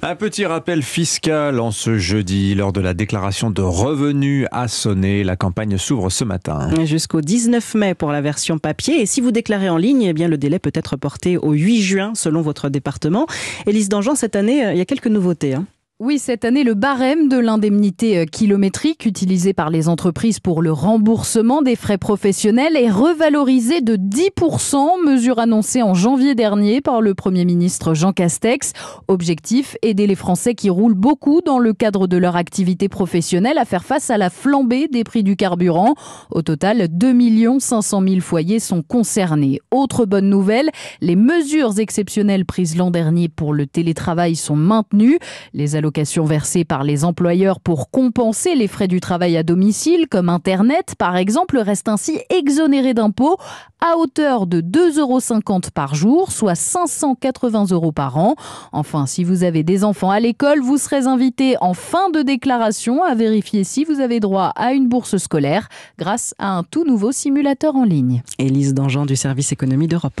Un petit rappel fiscal en ce jeudi. Lors de la déclaration de revenus à sonner, la campagne s'ouvre ce matin. Jusqu'au 19 mai pour la version papier. Et si vous déclarez en ligne, eh bien le délai peut être porté au 8 juin selon votre département. Élise Dangean, cette année, euh, il y a quelques nouveautés. Hein. Oui, cette année, le barème de l'indemnité euh, kilométrique utilisé par les entreprises pour le remboursement des frais professionnels est revalorisé de 10%, mesure annoncée en janvier dernier par le Premier ministre Jean Castex. Objectif, aider les Français qui roulent beaucoup dans le cadre de leur activité professionnelle à faire face à la flambée des prix du carburant. Au total, 2 500 000 foyers sont concernés. Autre bonne nouvelle, les mesures exceptionnelles prises l'an dernier pour le télétravail sont maintenues. Les allocations versées par les employeurs pour compenser les frais du travail à domicile, comme Internet par exemple, reste ainsi exonérées d'impôts à hauteur de 2,50 euros par jour, soit 580 euros par an. Enfin, si vous avez des enfants à l'école, vous serez invité en fin de déclaration à vérifier si vous avez droit à une bourse scolaire grâce à un tout nouveau simulateur en ligne. Élise Dangean du service économie d'Europe 1.